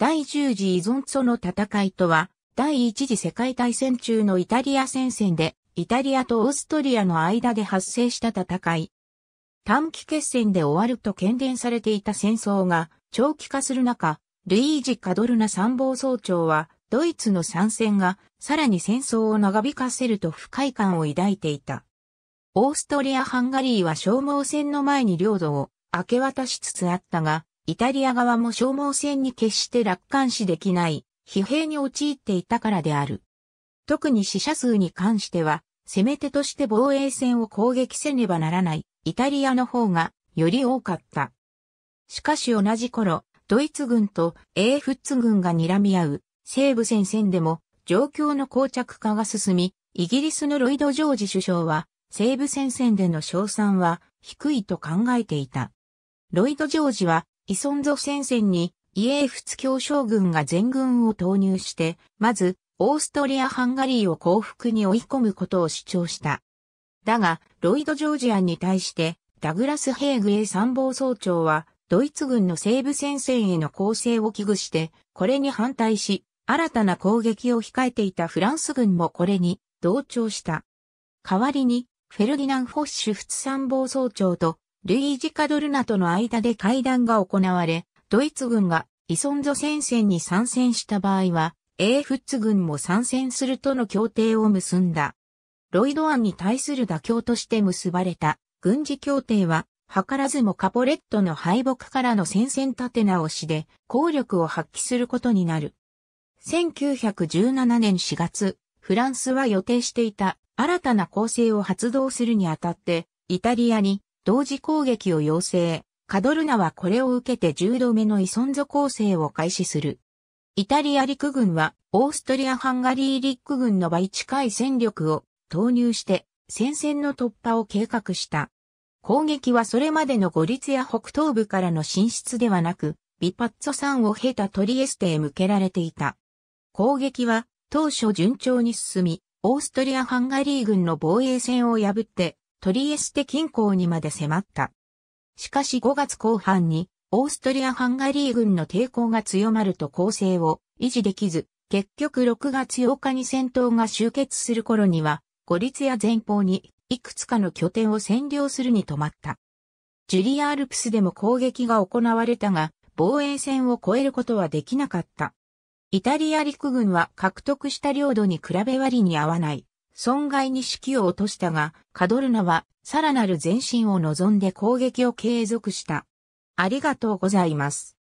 第10次依存との戦いとは、第1次世界大戦中のイタリア戦線で、イタリアとオーストリアの間で発生した戦い。短期決戦で終わると懸伝されていた戦争が長期化する中、ルイージ・カドルナ参謀総長は、ドイツの参戦がさらに戦争を長引かせると不快感を抱いていた。オーストリア・ハンガリーは消耗戦の前に領土を明け渡しつつあったが、イタリア側も消耗戦に決して楽観視できない疲弊に陥っていたからである。特に死者数に関しては、攻め手として防衛戦を攻撃せねばならないイタリアの方がより多かった。しかし同じ頃、ドイツ軍とエーフッツ軍が睨み合う西部戦線でも状況の膠着化が進み、イギリスのロイド・ジョージ首相は西部戦線での賞賛は低いと考えていた。ロイド・ジョージはイソンゾ戦線にイエーフツ教将軍が全軍を投入して、まず、オーストリア・ハンガリーを降伏に追い込むことを主張した。だが、ロイド・ジョージアンに対して、ダグラス・ヘーグエ参謀総長は、ドイツ軍の西部戦線への攻勢を危惧して、これに反対し、新たな攻撃を控えていたフランス軍もこれに同調した。代わりに、フェルディナン・フォッシュ副参謀総長とルイージ・カドルナとの間で会談が行われ、ドイツ軍がイソンゾ戦線に参戦した場合は、エーフッツ軍も参戦するとの協定を結んだ。ロイド案に対する妥協として結ばれた軍事協定は、図らずもカポレットの敗北からの戦線立て直しで、効力を発揮することになる。1917年4月、フランスは予定していた新たな構成を発動するにあたって、イタリアに同時攻撃を要請。カドルナはこれを受けて10度目の依存ゾ構成を開始する。イタリア陸軍はオーストリア・ハンガリー陸軍の倍近い戦力を投入して戦線の突破を計画した。攻撃はそれまでのゴリツや北東部からの進出ではなく、ビパッツォ山を経たトリエステへ向けられていた。攻撃は当初順調に進み、オーストリア・ハンガリー軍の防衛線を破ってトリエステ近郊にまで迫った。しかし5月後半に、オーストリア・ハンガリー軍の抵抗が強まると攻勢を維持できず、結局6月8日に戦闘が終結する頃には、五立や前方にいくつかの拠点を占領するに止まった。ジュリア・アルプスでも攻撃が行われたが、防衛線を越えることはできなかった。イタリア陸軍は獲得した領土に比べ割に合わない損害に指揮を落としたが、カドルナはさらなる前進を望んで攻撃を継続した。ありがとうございます。